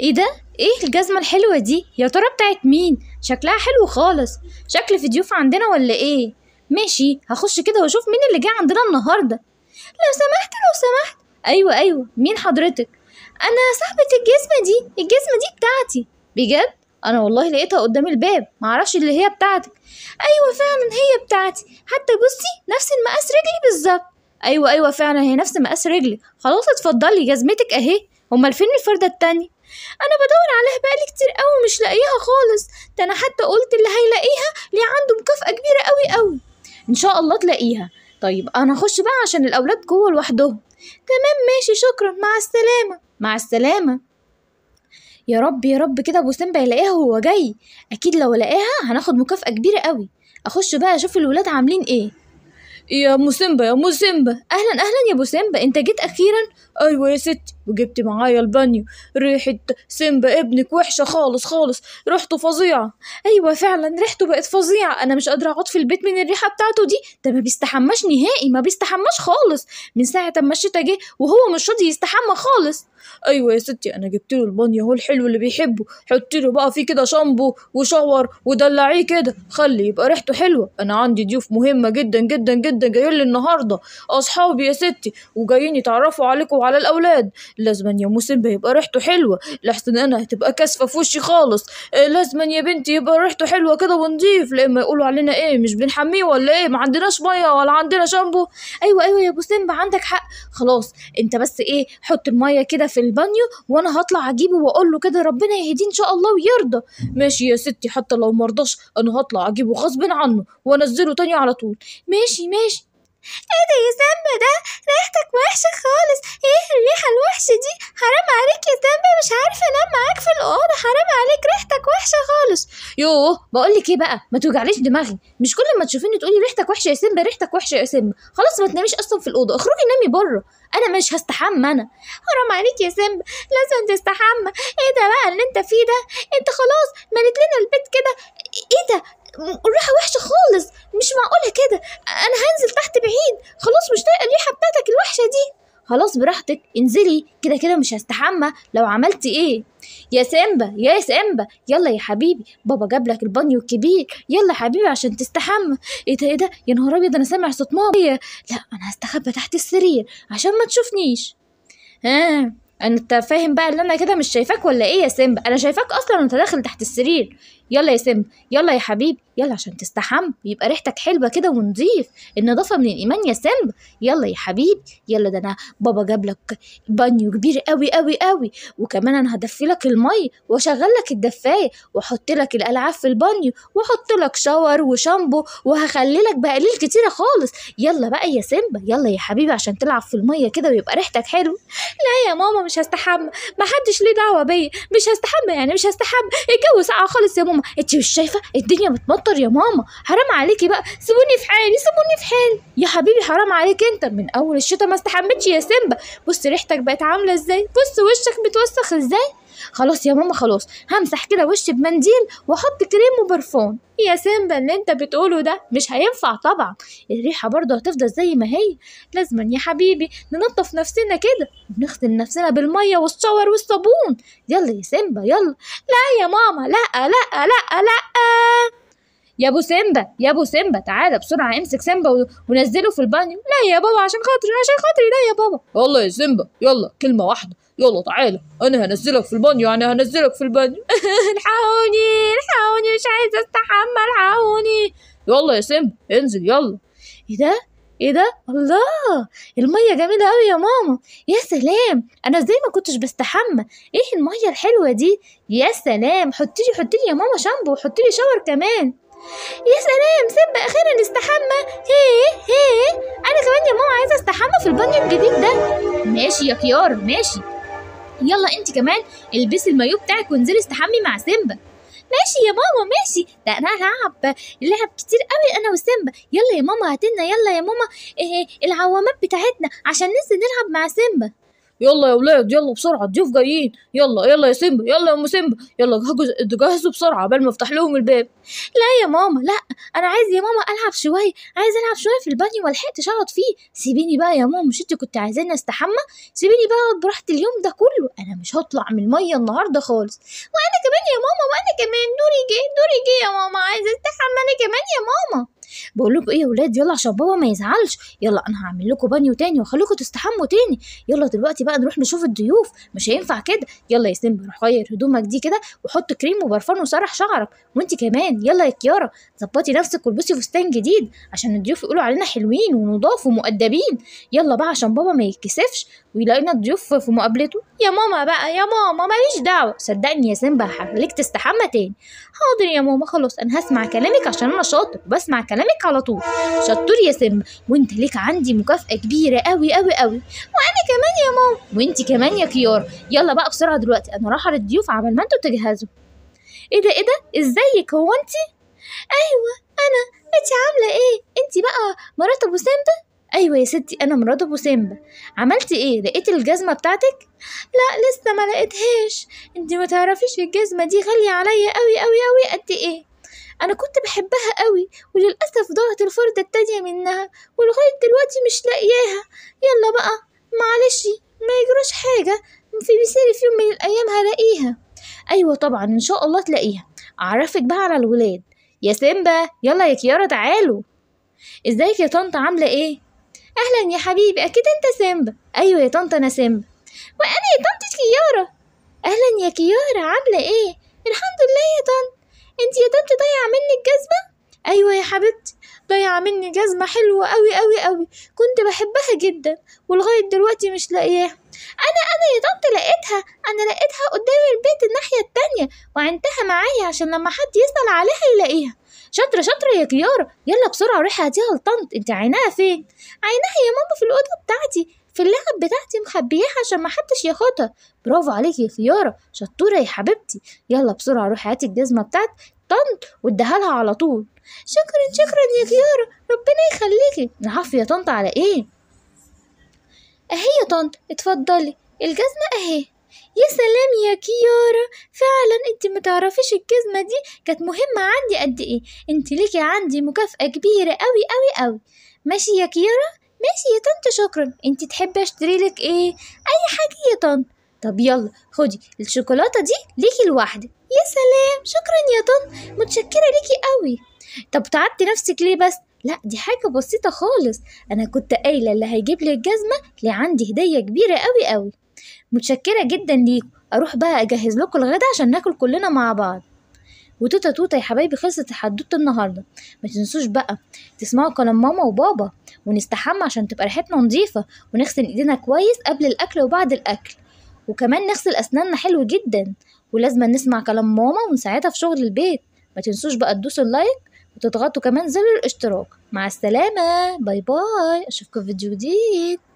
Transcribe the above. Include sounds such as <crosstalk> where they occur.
ايه ده ايه الجزمة الحلوة دي يا ترى بتاعت مين شكلها حلو خالص شكل في ضيوف عندنا ولا ايه ماشي هخش كده واشوف مين اللي جه عندنا النهاردة لو سمحت لو سمحت ايوه ايوه مين حضرتك انا صاحبة الجزمة دي الجزمة دي بتاعتي بجد انا والله لقيتها قدام الباب معرفش اللي هي بتاعتك ايوه فعلا هي بتاعتي حتى بصي نفس المقاس رجلي بالظبط ايوه ايوه فعلا هي نفس مقاس رجلي خلاص اتفضلي جزمتك اهي هما الفين الفردة التانية انا بدور عليها بقالي كتير قوي مش لاقيها خالص ده انا حتى قلت اللي هيلاقيها ليه عنده مكافاه كبيره قوي قوي ان شاء الله تلاقيها طيب انا هخش بقى عشان الاولاد جوه لوحدهم تمام ماشي شكرا مع السلامه مع السلامه يا رب يا رب كده ابو سيمبا يلاقيها وهو جاي اكيد لو لقاها هناخد مكافاه كبيره قوي اخش بقى اشوف الولاد عاملين ايه يا سيمبا يا سيمبا اهلا اهلا يا ابو سيمبا انت جيت اخيرا ايوه يا ستي وجبت معايا البانيو ريحه سيمبا ابنك وحشه خالص خالص ريحته فظيعه ايوه فعلا ريحته بقت فظيعه انا مش قادره اقعد في البيت من الريحه بتاعته دي ده ما بيستحماش نهائي ما بيستحماش خالص من ساعه ما الشتا جه وهو مش راضي يستحمى خالص ايوه يا ستي انا جبت له البانيو اهو الحلو اللي بيحبه حط له بقى فيه كده شامبو وشاور ودلعيه كده خلي يبقى ريحته حلوه انا عندي ضيوف مهمه جدا جدا جدا جدا جايين لي النهارده اصحابي يا ستي وجايين يتعرفوا عليكم وعلى الاولاد لازما يا موسم يبقى ريحته حلوه لحسن انا هتبقى كاسفه في وشي خالص آه، لازما يا بنتي يبقى ريحته حلوه كده ونضيف لما يقولوا علينا ايه مش بنحميه ولا ايه ما عندناش ميه ولا عندنا شامبو ايوه ايوه يا ابو سيمبا عندك حق خلاص انت بس ايه حط الميه كده في البانيو وانا هطلع اجيبه واقول له كده ربنا يهديه ان شاء الله ويرضى ماشي يا ستي حتى لو مرضاش انا هطلع اجيبه غصب عنه وانزله تاني على طول ماشي ماشي ماشي ايه ده يا سامبا ده ريحتك وحشة خالص ايه الريحة الوحشة دي حرام عليك يا سامبا مش عارفة انام معاك في الأوضة حرام عليك ريحتك وحشة خالص يوه بقولك ايه بقى ما توجعليش دماغي مش كل ما تشوفيني تقولي ريحتك وحشة يا سامبا ريحتك وحشة يا سامبا خلاص ما تناميش أصلا في الأوضة اخرجي نامي بره انا مش هستحمى انا حرام عليك يا سامبا لازم تستحمى ايه ده بقى اللي انت فيه ده انت خلاص ما خلاص براحتك انزلي كده كده مش هستحمى لو عملتي ايه يا سيمبا يا سيمبا يلا يا حبيبي بابا جاب لك البانيو الكبير يلا يا حبيبي عشان تستحمى ايه ده ايه ده يا نهار ابيض انا سامع صوت ماما لا انا هستخبى تحت السرير عشان ما تشوفنيش ها انت فاهم بقى ان انا كده مش شايفاك ولا ايه يا سيمبا انا شايفاك اصلا وانت داخل تحت السرير يلا يا سم يلا يا حبيبي يلا عشان تستحم يبقى ريحتك حلوه كده ونضيف النظافه من الايمان يا سم يلا يا حبيبي يلا ده انا بابا جاب لك بانيو كبير قوي قوي قوي وكمان انا هدفي لك المي واشغل لك الدفايه واحط لك الالعاب في البانيو واحط لك شاور وشامبو وهخلي لك بقليل كتيره خالص يلا بقى يا سمبا يلا يا حبيبي عشان تلعب في الميه كده ويبقى ريحتك حلو لا يا ماما مش هستحم محدش ليه دعوه بيا مش هستحم يعني مش هستحم الجو ساقع خالص يا ماما ماما انت مش شايفه الدنيا بتمطر يا ماما حرام عليكي بقى سيبوني في حالي سيبوني في حالي يا حبيبي حرام عليك انت من اول الشتا ما استحمتش يا سيمبا بص ريحتك بقت عامله ازاي بص وشك متوسخ ازاي خلاص يا ماما خلاص همسح كده وشي بمنديل واحط كريم وبرفون يا سيمبا اللي انت بتقوله ده مش هينفع طبعا الريحه برضه هتفضل زي ما هي لازما يا حبيبي ننظف نفسنا كده ونغسل نفسنا بالميه والشاور والصابون يلا يا سيمبا يلا لا يا ماما لا لا لا لا, لا. يا ابو سيمبا يا ابو سيمبا تعالى بسرعه امسك سيمبا ونزله في البانيو لا يا بابا عشان خاطري عشان خاطري لا يا بابا يلا يا سيمبا يلا كلمه واحده يلا تعالى انا هنزلك في البانيو يعني هنزلك في البانيو <laughs> الحقوني الحقوني مش عايزه استحمى الحقوني يلا يا سيمبا انزل يلا ايه ده ايه ده الله الميه جميله قوي يا ماما يا سلام انا ازاي ما كنتش بستحمى ايه الميه الحلوه دي يا سلام حطيلي حطيلي يا ماما شامبو وحطيلي شاور كمان يا سلام سب اخيرا استحمى هيه هيه انا كمان يا ماما عايزه استحمى في البانيو الجديد ده ماشي يا كيار ماشي يلا انت كمان البسي المايو بتاعك وانزلي استحمي مع سيمبا ماشي يا ماما ماشي ده انا هلعب لعب كتير قوي انا وسيمبا يلا يا ماما هاتينا يلا يا ماما إيه العوامات بتاعتنا عشان ننزل نلعب مع سيمبا يلا يا ولاد يلا بسرعه الضيوف جايين يلا يلا يا سيمبا يلا يا ام سيمبا يلا جهزوا بسرعه قبل ما افتح لهم الباب لا يا ماما لا انا عايز يا ماما العب شويه عايز العب شويه في البانيو ما لحقتش اقعد فيه سيبيني بقى يا ماما مش انت كنت عايزاني استحمى سيبيني بقى اقعد براحتي اليوم ده كله انا مش هطلع من الميه النهارده خالص وانا كمان يا ماما وانا كمان دوري جه دوري جه يا ماما عايزه استحمى انا كمان يا ماما بقول لكم ايه يا ولاد يلا عشان بابا ما يزعلش يلا انا هعمل لكم بانيو تاني واخليكم تستحموا تاني يلا دلوقتي بقى نروح نشوف الضيوف مش هينفع كده يلا يا سيمبا روح غير هدومك دي كده وحط كريم وبرفان وسرح شعرك وانت كمان يلا يا كيارا ظبطي نفسك والبسي فستان جديد عشان الضيوف يقولوا علينا حلوين ونضاف ومؤدبين يلا بقى عشان بابا ما يتكسفش ويلاقينا الضيوف في مقابلته يا ماما بقى يا ماما ماليش دعوه صدقني يا سيمبا هخليك تستحمى تاني حاضر يا ماما خلاص انا هسمع كلامك عشان انا شاطر وبسمع كلامك على طول شطور يا سيمبا وانت ليك عندي مكافاه كبيره قوي قوي قوي وانا كمان يا ماما وانتي كمان يا كيار يلا بقى بسرعه دلوقتي انا رايحه للضيوف عبال ما انتوا تجهزوا ايه ده ايه ده ازيك هو انتي ايوه انا انتي عامله ايه انتي بقى مرات ابو سامبا ايوه يا ستي انا مرات ابو سامبا عملتي ايه لقيتي الجزمه بتاعتك لا لسه ما لقيتهاش انتي ما تعرفيش الجزمه دي غاليه عليا قوي قوي قوي قد ايه انا كنت بحبها قوي وللاسف ضاعت الفرده التانية منها ولغايه دلوقتي مش لاقياها يلا بقى معلش ما يجروش حاجة في بيصير في يوم من الأيام هلاقيها أيوة طبعا إن شاء الله تلاقيها أعرفك بقى على الولاد يا سيمبا يلا يا كيارا تعالوا ازيك يا طنطا عاملة ايه؟ أهلا يا حبيبي أكيد أنت سيمبا أيوة يا طنطا أنا سيمبا وأنا يا طنطة كيارا أهلا يا كيارا عاملة ايه؟ الحمد لله يا طنط انت يا طنط ضايعة مني الجذبة؟ أيوة يا حبيبتي ضيع مني جزمة حلوة أوي أوي أوي كنت بحبها جدا ولغاية دلوقتي مش لاقياها أنا أنا يا طنط لقيتها أنا لقيتها قدام البيت الناحية التانية وعنتها معايا عشان لما حد يسأل عليها يلاقيها شاطرة شاطرة يا كيارة يلا بسرعة روحي هاتيها لطنط انت عيناها فين؟ عيناها يا ماما في الأوضة بتاعتي في اللعب بتاعتي مخبياها عشان محدش ياخدها برافو عليكي يا خيارة شطورة يا حبيبتي يلا بسرعة روحي هاتي الجزمة بتاعت طنط واديها لها على طول شكرا شكرا يا كيارا ربنا يخليكي نعرف يا طنط على ايه اهي يا طنط اتفضلي الجزمة اهي يا سلام يا كيارا فعلا انت ما تعرفيش الجزمة دي كانت مهمة عندي قد ايه انت ليكي عندي مكافأة كبيرة قوي قوي قوي ماشي يا كيارا ماشي يا طنط شكرا انت تحبي اشتري لك ايه اي حاجة يا طنط طب يلا خدي الشوكولاتة دي ليكي لوحدك يا سلام شكرا يا طن متشكرة ليكي قوي طب تعبتي نفسك ليه بس لا دي حاجة بسيطة خالص أنا كنت قايلة اللي هيجيب لي الجزمة ليه عندي هدية كبيرة قوي قوي متشكرة جدا ليك أروح بقى أجهز لكم الغدا عشان ناكل كلنا مع بعض وتوتا توتا يا حبايبي خلصت حدوته النهاردة ما تنسوش بقى تسمعوا كلام ماما وبابا ونستحمى عشان تبقى ريحتنا نظيفة ونغسل ايدينا كويس قبل الأكل وبعد الأكل وكمان نغسل أسناننا حلو جدا ولازم نسمع كلام ماما ونساعدها في شغل البيت ما تنسوش بقى تدوسوا اللايك وتضغطوا كمان زر الاشتراك مع السلامة باي باي أشوفكم في فيديو جديد